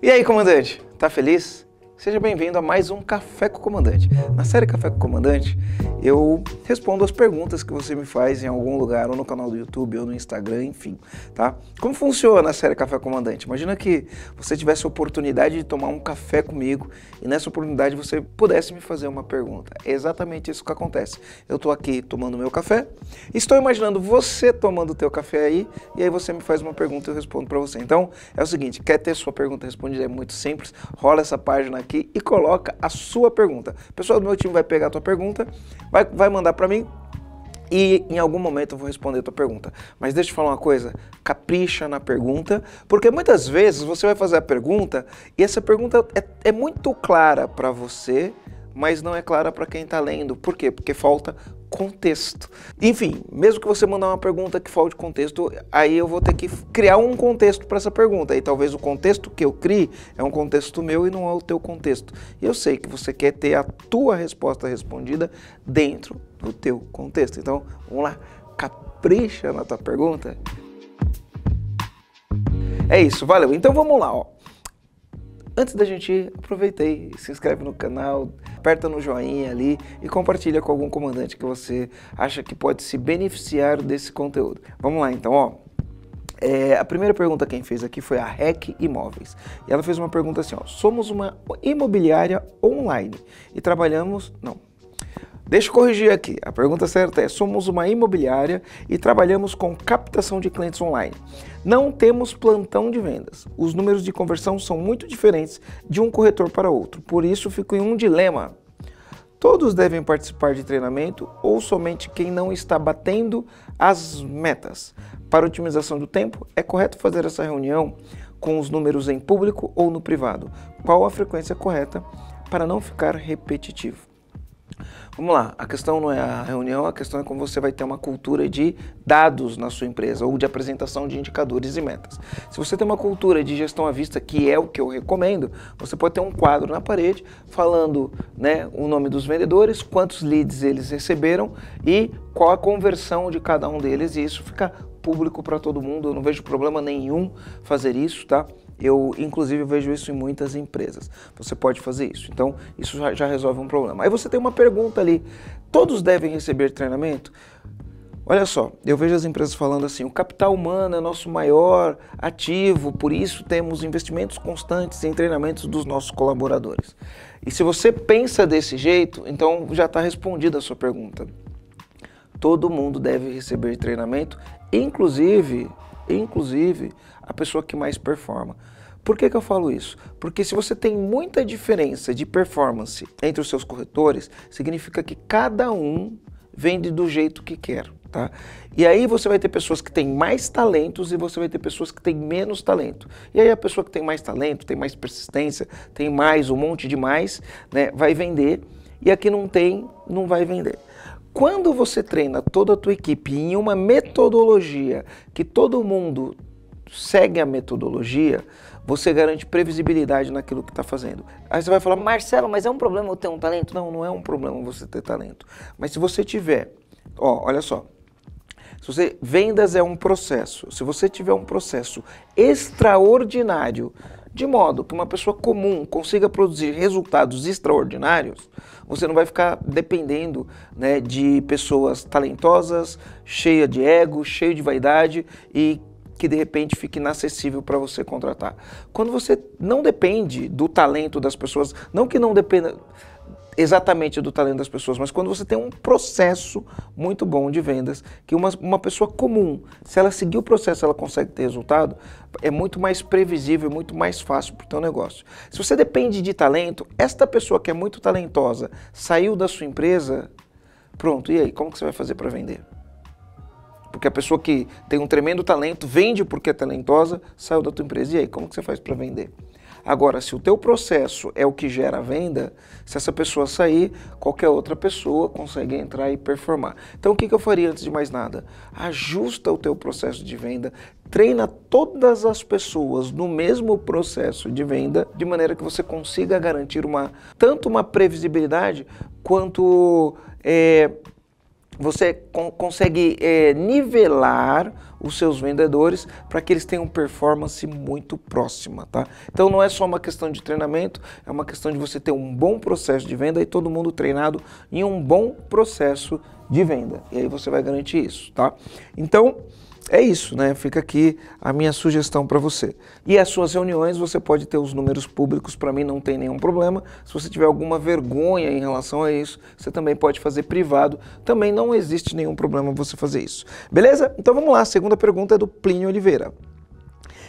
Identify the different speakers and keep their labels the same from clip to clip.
Speaker 1: E aí, comandante, tá feliz? Seja bem-vindo a mais um Café com o Comandante. Na série Café com o Comandante, eu respondo as perguntas que você me faz em algum lugar, ou no canal do YouTube, ou no Instagram, enfim, tá? Como funciona a série Café com o Comandante? Imagina que você tivesse a oportunidade de tomar um café comigo e nessa oportunidade você pudesse me fazer uma pergunta. É exatamente isso que acontece. Eu estou aqui tomando meu café, estou imaginando você tomando o teu café aí, e aí você me faz uma pergunta e eu respondo para você. Então, é o seguinte, quer ter sua pergunta respondida? É muito simples, rola essa página aqui e coloca a sua pergunta. O pessoal do meu time vai pegar a tua pergunta, vai, vai mandar para mim e em algum momento eu vou responder a tua pergunta. Mas deixa eu te falar uma coisa, capricha na pergunta, porque muitas vezes você vai fazer a pergunta e essa pergunta é, é muito clara para você, mas não é clara para quem está lendo. Por quê? Porque falta contexto. Enfim, mesmo que você mandar uma pergunta que de contexto, aí eu vou ter que criar um contexto para essa pergunta. E talvez o contexto que eu crie é um contexto meu e não é o teu contexto. E eu sei que você quer ter a tua resposta respondida dentro do teu contexto. Então, vamos lá, capricha na tua pergunta. É isso, valeu. Então vamos lá, ó. Antes da gente ir, aí, se inscreve no canal, aperta no joinha ali e compartilha com algum comandante que você acha que pode se beneficiar desse conteúdo. Vamos lá então, ó. É, a primeira pergunta quem fez aqui foi a REC Imóveis. E ela fez uma pergunta assim: ó, somos uma imobiliária online e trabalhamos. Não, Deixa eu corrigir aqui. A pergunta certa é: somos uma imobiliária e trabalhamos com captação de clientes online. Não temos plantão de vendas. Os números de conversão são muito diferentes de um corretor para outro, por isso fico em um dilema. Todos devem participar de treinamento ou somente quem não está batendo as metas? Para otimização do tempo, é correto fazer essa reunião com os números em público ou no privado? Qual a frequência correta para não ficar repetitivo? Vamos lá, a questão não é a reunião, a questão é como você vai ter uma cultura de dados na sua empresa ou de apresentação de indicadores e metas. Se você tem uma cultura de gestão à vista, que é o que eu recomendo, você pode ter um quadro na parede falando né, o nome dos vendedores, quantos leads eles receberam e qual a conversão de cada um deles, e isso fica público para todo mundo. Eu não vejo problema nenhum fazer isso, tá? Eu, inclusive, vejo isso em muitas empresas. Você pode fazer isso. Então, isso já, já resolve um problema. Aí você tem uma pergunta ali: todos devem receber treinamento? Olha só, eu vejo as empresas falando assim: o capital humano é nosso maior ativo, por isso temos investimentos constantes em treinamentos dos nossos colaboradores. E se você pensa desse jeito, então já está respondida a sua pergunta. Todo mundo deve receber treinamento, inclusive, inclusive a pessoa que mais performa. Por que, que eu falo isso? Porque se você tem muita diferença de performance entre os seus corretores, significa que cada um vende do jeito que quer. Tá? E aí você vai ter pessoas que têm mais talentos e você vai ter pessoas que têm menos talento. E aí a pessoa que tem mais talento, tem mais persistência, tem mais, um monte de mais, né, vai vender. E a que não tem, não vai vender. Quando você treina toda a tua equipe em uma metodologia que todo mundo segue a metodologia, você garante previsibilidade naquilo que está fazendo. Aí você vai falar, Marcelo, mas é um problema eu ter um talento? Não, não é um problema você ter talento. Mas se você tiver, ó, olha só, se você, vendas é um processo. Se você tiver um processo extraordinário, de modo que uma pessoa comum consiga produzir resultados extraordinários, você não vai ficar dependendo né, de pessoas talentosas, cheia de ego, cheia de vaidade e que de repente fique inacessível para você contratar. Quando você não depende do talento das pessoas, não que não dependa exatamente do talento das pessoas, mas quando você tem um processo muito bom de vendas, que uma, uma pessoa comum, se ela seguir o processo, ela consegue ter resultado, é muito mais previsível, muito mais fácil para o teu negócio. Se você depende de talento, esta pessoa que é muito talentosa saiu da sua empresa, pronto, e aí, como que você vai fazer para vender? Porque a pessoa que tem um tremendo talento, vende porque é talentosa, saiu da tua empresa. E aí, como que você faz para vender? Agora, se o teu processo é o que gera a venda, se essa pessoa sair, qualquer outra pessoa consegue entrar e performar. Então, o que, que eu faria antes de mais nada? Ajusta o teu processo de venda, treina todas as pessoas no mesmo processo de venda, de maneira que você consiga garantir uma tanto uma previsibilidade quanto é, você con consegue é, nivelar os seus vendedores para que eles tenham performance muito próxima, tá? Então não é só uma questão de treinamento, é uma questão de você ter um bom processo de venda e todo mundo treinado em um bom processo de venda. E aí você vai garantir isso, tá? Então, é isso, né? Fica aqui a minha sugestão para você. E as suas reuniões, você pode ter os números públicos, para mim não tem nenhum problema. Se você tiver alguma vergonha em relação a isso, você também pode fazer privado. Também não existe nenhum problema você fazer isso. Beleza? Então vamos lá, a segunda pergunta é do Plínio Oliveira.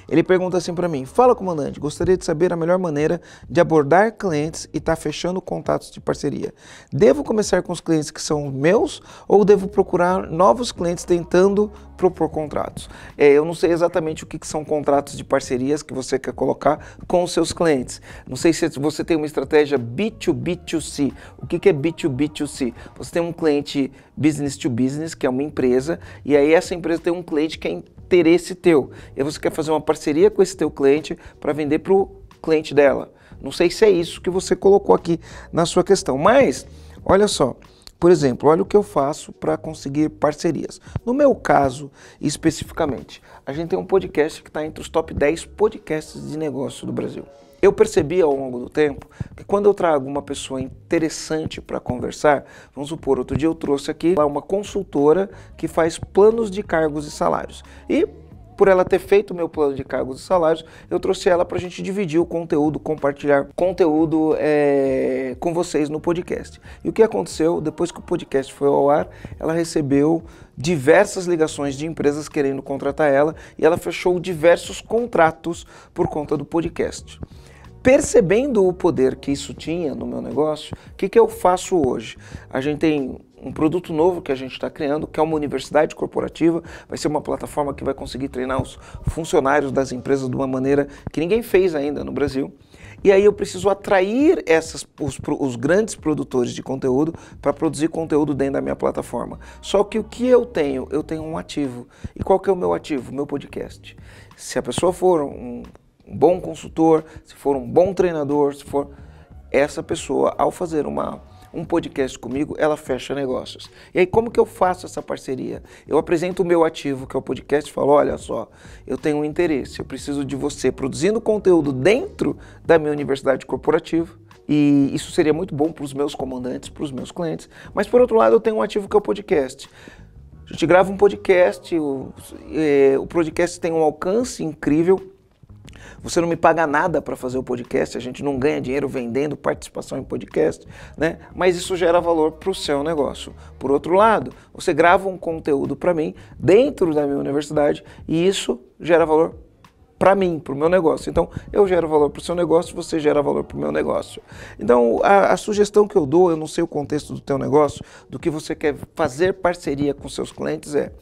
Speaker 1: Ele pergunta assim para mim: Fala, comandante, gostaria de saber a melhor maneira de abordar clientes e estar tá fechando contatos de parceria. Devo começar com os clientes que são meus ou devo procurar novos clientes tentando propor contratos? É, eu não sei exatamente o que, que são contratos de parcerias que você quer colocar com os seus clientes. Não sei se você tem uma estratégia B2B2C. O que, que é B2B2C? Você tem um cliente business to business, que é uma empresa, e aí essa empresa tem um cliente que é interesse teu. E você quer fazer uma parceria com esse teu cliente para vender para o cliente dela. Não sei se é isso que você colocou aqui na sua questão, mas olha só. Por exemplo, olha o que eu faço para conseguir parcerias. No meu caso, especificamente, a gente tem um podcast que está entre os top 10 podcasts de negócio do Brasil. Eu percebi ao longo do tempo que quando eu trago uma pessoa interessante para conversar, vamos supor, outro dia eu trouxe aqui uma consultora que faz planos de cargos e salários. E por ela ter feito o meu plano de cargos e salários, eu trouxe ela para a gente dividir o conteúdo, compartilhar conteúdo é, com vocês no podcast. E o que aconteceu? Depois que o podcast foi ao ar, ela recebeu diversas ligações de empresas querendo contratar ela e ela fechou diversos contratos por conta do podcast. Percebendo o poder que isso tinha no meu negócio, o que, que eu faço hoje? A gente tem um produto novo que a gente está criando, que é uma universidade corporativa, vai ser uma plataforma que vai conseguir treinar os funcionários das empresas de uma maneira que ninguém fez ainda no Brasil. E aí eu preciso atrair essas, os, os grandes produtores de conteúdo para produzir conteúdo dentro da minha plataforma. Só que o que eu tenho? Eu tenho um ativo. E qual que é o meu ativo? Meu podcast. Se a pessoa for um um bom consultor, se for um bom treinador, se for essa pessoa, ao fazer uma, um podcast comigo, ela fecha negócios. E aí, como que eu faço essa parceria? Eu apresento o meu ativo, que é o podcast, e falo: olha só, eu tenho um interesse, eu preciso de você produzindo conteúdo dentro da minha universidade corporativa. E isso seria muito bom para os meus comandantes, para os meus clientes. Mas por outro lado, eu tenho um ativo que é o podcast. A gente grava um podcast, o, é, o podcast tem um alcance incrível, você não me paga nada para fazer o podcast, a gente não ganha dinheiro vendendo participação em podcast, né? Mas isso gera valor para o seu negócio. Por outro lado, você grava um conteúdo para mim dentro da minha universidade e isso gera valor para mim, para o meu negócio. Então, eu gero valor para o seu negócio, você gera valor para o meu negócio. Então, a, a, sugestão que eu dou, eu não sei o contexto do teu negócio, do que você quer fazer parceria com seus clientes é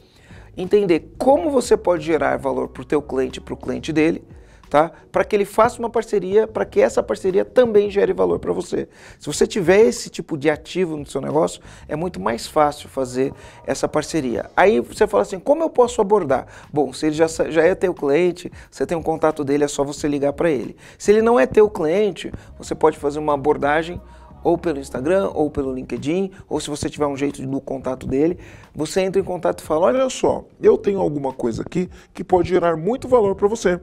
Speaker 1: entender como você pode gerar valor para o teu cliente, para o cliente dele, tá? Para que ele faça uma parceria, para que essa parceria também gere valor para você. Se você tiver esse tipo de ativo no seu negócio, é muito mais fácil fazer essa parceria. Aí você fala assim, como eu posso abordar? Bom, se ele já, já é teu cliente, você tem o um contato dele, é só você ligar para ele. Se ele não é teu cliente, você pode fazer uma abordagem ou pelo Instagram, ou pelo LinkedIn, ou se você tiver um jeito do contato dele, você entra em contato e fala: Olha só, eu tenho alguma coisa aqui que pode gerar muito valor para você.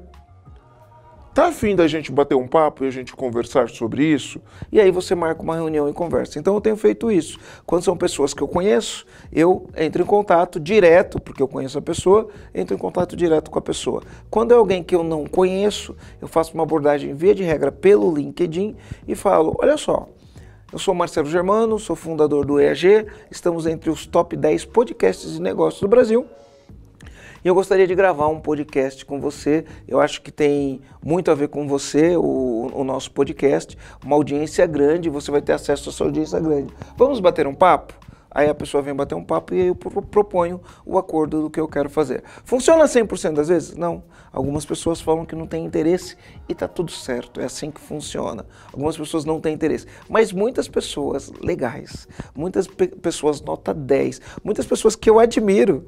Speaker 1: Tá afim da gente bater um papo e a gente conversar sobre isso? E aí você marca uma reunião e conversa. Então eu tenho feito isso. Quando são pessoas que eu conheço, eu entro em contato direto, porque eu conheço a pessoa, entro em contato direto com a pessoa. Quando é alguém que eu não conheço, eu faço uma abordagem via de regra pelo LinkedIn e falo: olha só, eu sou Marcelo Germano, sou fundador do EAG, estamos entre os top 10 podcasts de negócios do Brasil. E eu gostaria de gravar um podcast com você. Eu acho que tem muito a ver com você, o, o nosso podcast. Uma audiência grande, você vai ter acesso a essa audiência grande. Vamos bater um papo? Aí a pessoa vem bater um papo e aí eu proponho o acordo do que eu quero fazer. Funciona 100% das vezes? Não. Algumas pessoas falam que não tem interesse e tá tudo certo, é assim que funciona. Algumas pessoas não têm interesse, mas muitas pessoas legais, muitas pe pessoas nota 10, muitas pessoas que eu admiro,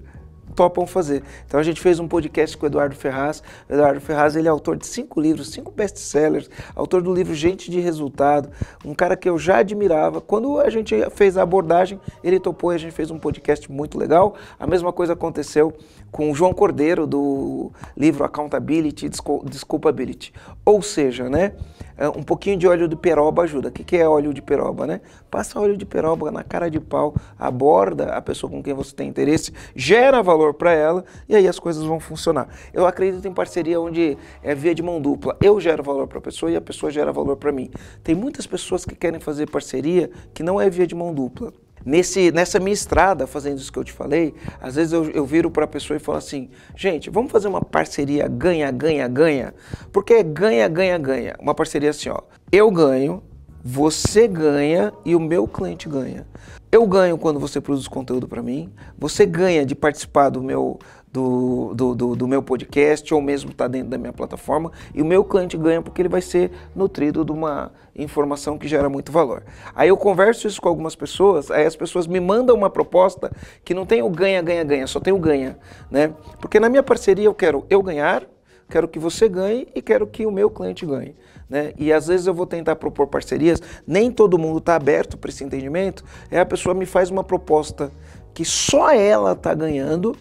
Speaker 1: topam fazer. Então a gente fez um podcast com o Eduardo Ferraz. O Eduardo Ferraz ele é autor de cinco livros, cinco best-sellers, autor do livro Gente de Resultado, um cara que eu já admirava. Quando a gente fez a abordagem, ele topou e a gente fez um podcast muito legal. A mesma coisa aconteceu com o João Cordeiro do livro Accountability Desculpability. Ou seja, né, é, um pouquinho de óleo de peroba ajuda. O que, que é óleo de peroba, né? Passa óleo de peroba na cara de pau, aborda a pessoa com quem você tem interesse, gera valor para ela e aí as coisas vão funcionar. Eu acredito em parceria onde é via de mão dupla. Eu gero valor para a pessoa e a pessoa gera valor para mim. Tem muitas pessoas que querem fazer parceria que não é via de mão dupla. Nesse, nessa minha estrada, fazendo isso que eu te falei, às vezes eu, eu viro para a pessoa e falo assim: gente, vamos fazer uma parceria ganha, ganha, ganha? Porque é ganha, ganha, ganha. Uma parceria assim: ó, eu ganho, você ganha e o meu cliente ganha. Eu ganho quando você produz conteúdo para mim, você ganha de participar do meu, do, do, do, do meu podcast ou mesmo está dentro da minha plataforma. E o meu cliente ganha porque ele vai ser nutrido de uma informação que gera muito valor. Aí eu converso isso com algumas pessoas, aí as pessoas me mandam uma proposta que não tem o ganha, ganha, ganha, só tem o ganha, né? Porque na minha parceria eu quero eu ganhar, quero que você ganhe e quero que o meu cliente ganhe. Né? E às vezes eu vou tentar propor parcerias, nem todo mundo está aberto para esse entendimento. É a pessoa me faz uma proposta que só ela está ganhando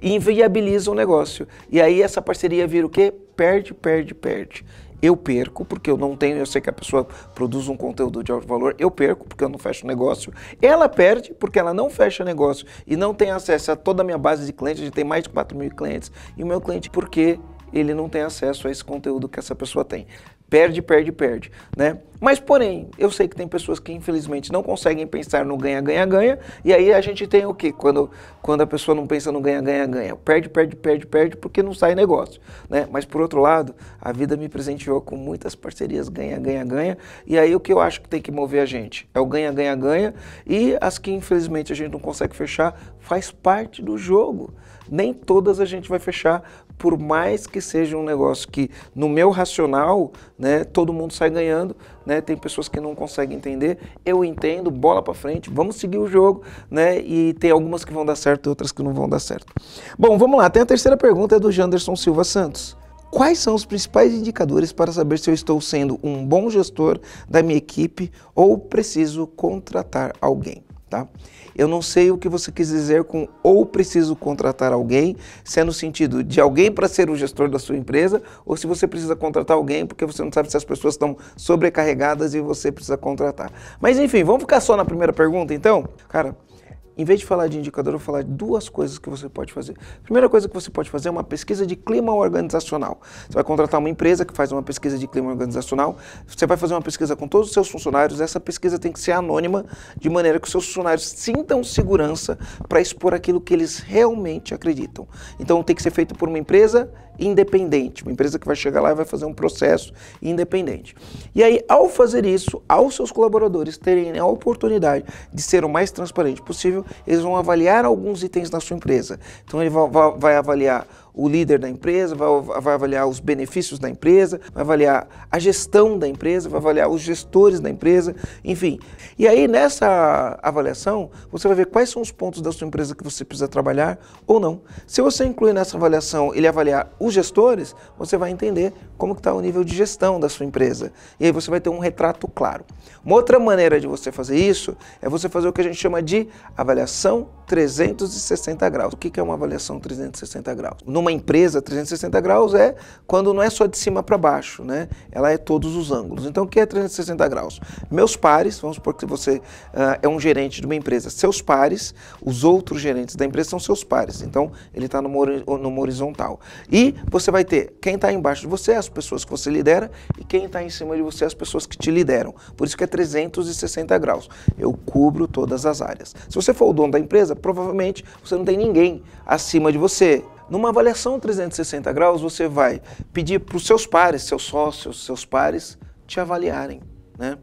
Speaker 1: e inviabiliza o negócio. E aí essa parceria vira o quê? Perde, perde, perde. Eu perco, porque eu não tenho, eu sei que a pessoa produz um conteúdo de alto valor, eu perco, porque eu não fecho negócio. Ela perde, porque ela não fecha negócio e não tem acesso a toda a minha base de clientes, a gente tem mais de 4 mil clientes, e o meu cliente, porque ele não tem acesso a esse conteúdo que essa pessoa tem. Perde, perde, perde, né? Mas, porém, eu sei que tem pessoas que infelizmente não conseguem pensar no ganha, ganha, ganha, e aí a gente tem o quê? Quando, quando a pessoa não pensa no ganha, ganha, ganha, perde, perde, perde, perde, porque não sai negócio, né? Mas, por outro lado, a vida me presenteou com muitas parcerias ganha, ganha, ganha, e aí o que eu acho que tem que mover a gente é o ganha, ganha, ganha, e as que infelizmente a gente não consegue fechar faz parte do jogo. Nem todas a gente vai fechar por mais que seja um negócio que, no meu racional, né, todo mundo sai ganhando, né, tem pessoas que não conseguem entender, eu entendo, bola para frente, vamos seguir o jogo, né, e tem algumas que vão dar certo e outras que não vão dar certo. Bom, vamos lá, tem a terceira pergunta, é do Janderson Silva Santos. Quais são os principais indicadores para saber se eu estou sendo um bom gestor da minha equipe ou preciso contratar alguém? tá? Eu não sei o que você quis dizer com ou preciso contratar alguém, se é no sentido de alguém para ser o gestor da sua empresa, ou se você precisa contratar alguém porque você não sabe se as pessoas estão sobrecarregadas e você precisa contratar. Mas enfim, vamos ficar só na primeira pergunta então? Cara, em vez de falar de indicador, eu vou falar de duas coisas que você pode fazer. A primeira coisa que você pode fazer é uma pesquisa de clima organizacional. Você vai contratar uma empresa que faz uma pesquisa de clima organizacional, você vai fazer uma pesquisa com todos os seus funcionários, essa pesquisa tem que ser anônima, de maneira que os seus funcionários sintam segurança para expor aquilo que eles realmente acreditam. Então tem que ser feito por uma empresa independente, uma empresa que vai chegar lá e vai fazer um processo independente. E aí, ao fazer isso, aos seus colaboradores terem né, a oportunidade de ser o mais transparente possível, eles vão avaliar alguns itens na sua empresa. Então, ele vai avaliar o líder da empresa, vai, vai avaliar os benefícios da empresa, vai avaliar a gestão da empresa, vai avaliar os gestores da empresa, enfim. E aí, nessa avaliação, você vai ver quais são os pontos da sua empresa que você precisa trabalhar ou não. Se você incluir nessa avaliação ele avaliar os gestores, você vai entender como está o nível de gestão da sua empresa. E aí você vai ter um retrato claro. Uma outra maneira de você fazer isso é você fazer o que a gente chama de avaliação 360 graus. O que é uma avaliação 360 graus? Numa numa empresa 360 graus é quando não é só de cima para baixo, né? Ela é todos os ângulos. Então, o que é 360 graus? Meus pares, vamos supor que você uh, é um gerente de uma empresa, seus pares, os outros gerentes da empresa são seus pares. Então, ele está numa, numa horizontal. E você vai ter quem está embaixo de você, as pessoas que você lidera, e quem está em cima de você, as pessoas que te lideram. Por isso que é 360 graus. Eu cubro todas as áreas. Se você for o dono da empresa, provavelmente você não tem ninguém acima de você. Numa avaliação 360 graus, você vai pedir para os seus pares, seus sócios, seus pares, te avaliarem, né?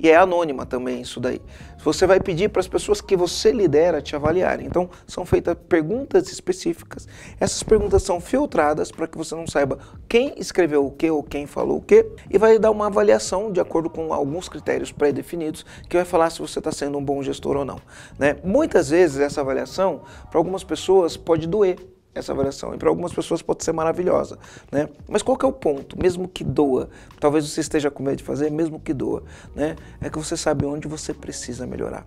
Speaker 1: E é anônima também isso daí. Você vai pedir para as pessoas que você lidera te avaliarem. Então, são feitas perguntas específicas. Essas perguntas são filtradas para que você não saiba quem escreveu o que ou quem falou o que. E vai dar uma avaliação de acordo com alguns critérios pré-definidos que vai falar se você está sendo um bom gestor ou não. Né? Muitas vezes essa avaliação, para algumas pessoas, pode doer essa variação. E para algumas pessoas pode ser maravilhosa, né? Mas qual que é o ponto? Mesmo que doa, talvez você esteja com medo de fazer, mesmo que doa, né? É que você sabe onde você precisa melhorar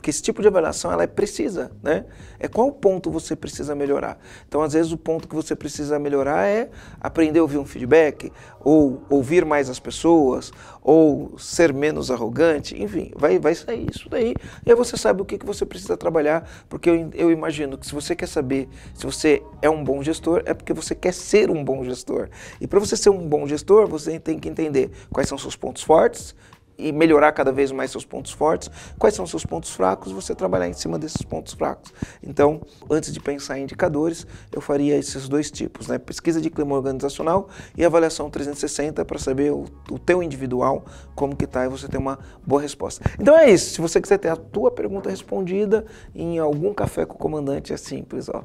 Speaker 1: porque esse tipo de avaliação ela é precisa, né? É qual ponto você precisa melhorar. Então, às vezes, o ponto que você precisa melhorar é aprender a ouvir um feedback, ou ouvir mais as pessoas, ou ser menos arrogante, enfim, vai, vai sair isso daí. E aí você sabe o que, que você precisa trabalhar, porque eu, eu imagino que se você quer saber se você é um bom gestor, é porque você quer ser um bom gestor. E para você ser um bom gestor, você tem que entender quais são seus pontos fortes e melhorar cada vez mais seus pontos fortes. Quais são seus pontos fracos? Você trabalhar em cima desses pontos fracos. Então, antes de pensar em indicadores, eu faria esses dois tipos, né? Pesquisa de clima organizacional e avaliação 360 para saber o, o teu individual como que tá e você ter uma boa resposta. Então é isso. Se você quiser ter a tua pergunta respondida em algum café com o comandante, é simples, ó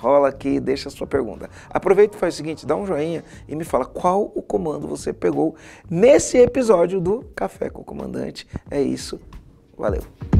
Speaker 1: rola aqui deixa a sua pergunta. Aproveita e faz o seguinte, dá um joinha e me fala qual o comando você pegou nesse episódio do Café com o Comandante. É isso, valeu!